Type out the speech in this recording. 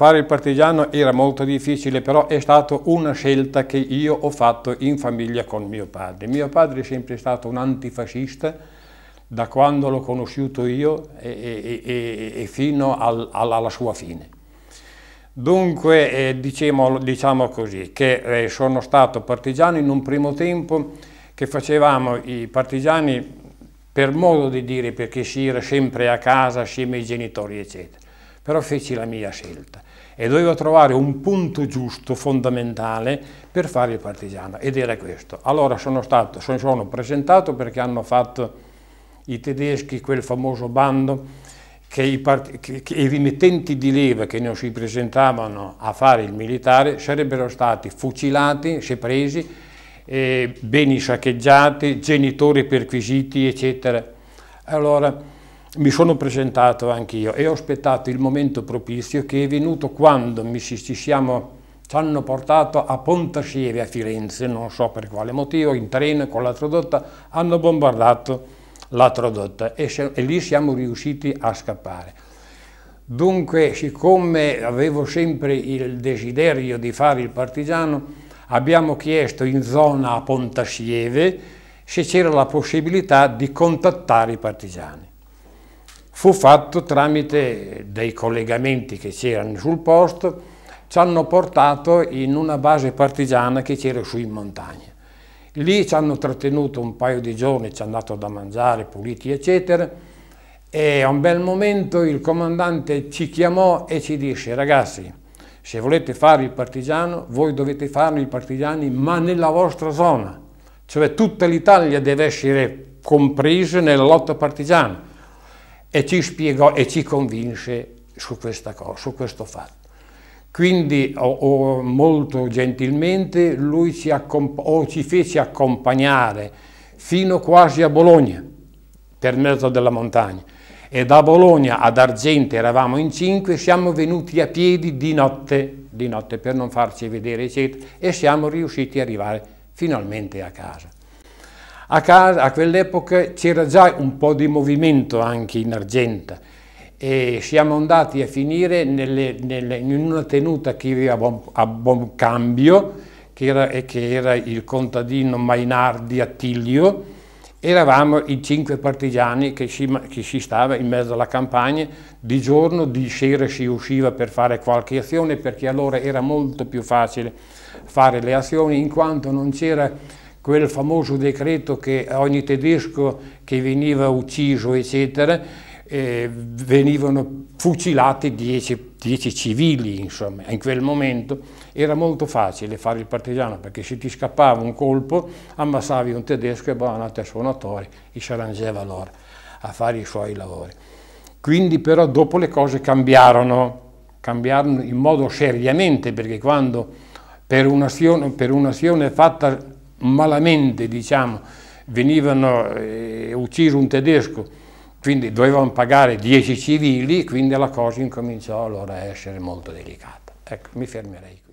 Fare il partigiano era molto difficile, però è stata una scelta che io ho fatto in famiglia con mio padre. Mio padre è sempre stato un antifascista, da quando l'ho conosciuto io e, e, e fino al, alla sua fine. Dunque, eh, diciamo, diciamo, così, che eh, sono stato partigiano in un primo tempo che facevamo i partigiani per modo di dire, perché si era sempre a casa assieme ai genitori, eccetera però feci la mia scelta e dovevo trovare un punto giusto, fondamentale, per fare il partigiano, ed era questo. Allora sono stato, sono, sono presentato perché hanno fatto i tedeschi quel famoso bando che i, che, che i rimettenti di leva che non si presentavano a fare il militare sarebbero stati fucilati, se presi, eh, beni saccheggiati, genitori perquisiti, eccetera. Allora, mi sono presentato anch'io e ho aspettato il momento propizio che è venuto quando mi, ci, ci siamo ci hanno portato a Pontasieve a Firenze, non so per quale motivo, in treno con la tradotta, hanno bombardato la tradotta e, se, e lì siamo riusciti a scappare. Dunque, siccome avevo sempre il desiderio di fare il partigiano, abbiamo chiesto in zona a Pontasieve se c'era la possibilità di contattare i partigiani fu fatto tramite dei collegamenti che c'erano sul posto, ci hanno portato in una base partigiana che c'era su in montagna. Lì ci hanno trattenuto un paio di giorni, ci hanno dato da mangiare, puliti eccetera, e a un bel momento il comandante ci chiamò e ci disse ragazzi, se volete fare il partigiano, voi dovete farlo i partigiani, ma nella vostra zona. Cioè tutta l'Italia deve essere compresa nella lotta partigiana e ci spiegò e ci convinse su, questa cosa, su questo fatto. Quindi o, o molto gentilmente lui ci, ci fece accompagnare fino quasi a Bologna, per mezzo della montagna. E da Bologna ad Argente eravamo in cinque, siamo venuti a piedi di notte, di notte per non farci vedere, eccetera, e siamo riusciti ad arrivare finalmente a casa. A, casa, a quell'epoca c'era già un po' di movimento anche in Argenta e siamo andati a finire nelle, nelle, in una tenuta che viveva a buon cambio, che era, che era il contadino Mainardi Attilio, eravamo i cinque partigiani che si, che si, stava in mezzo alla campagna, di giorno, di sera si usciva per fare qualche azione perché allora era molto più facile fare le azioni in quanto non c'era quel famoso decreto che ogni tedesco che veniva ucciso, eccetera, eh, venivano fucilati 10, civili, insomma, in quel momento era molto facile fare il partigiano perché se ti scappava un colpo ammassavi un tedesco e buonanotte al suonatore e si arrangeva l'ora a fare i suoi lavori. Quindi però dopo le cose cambiarono, cambiarono in modo seriamente perché quando per un'azione fatta malamente diciamo, venivano eh, uccisi un tedesco, quindi dovevano pagare 10 civili, quindi la cosa incominciò allora a essere molto delicata. Ecco, mi fermerei. qui.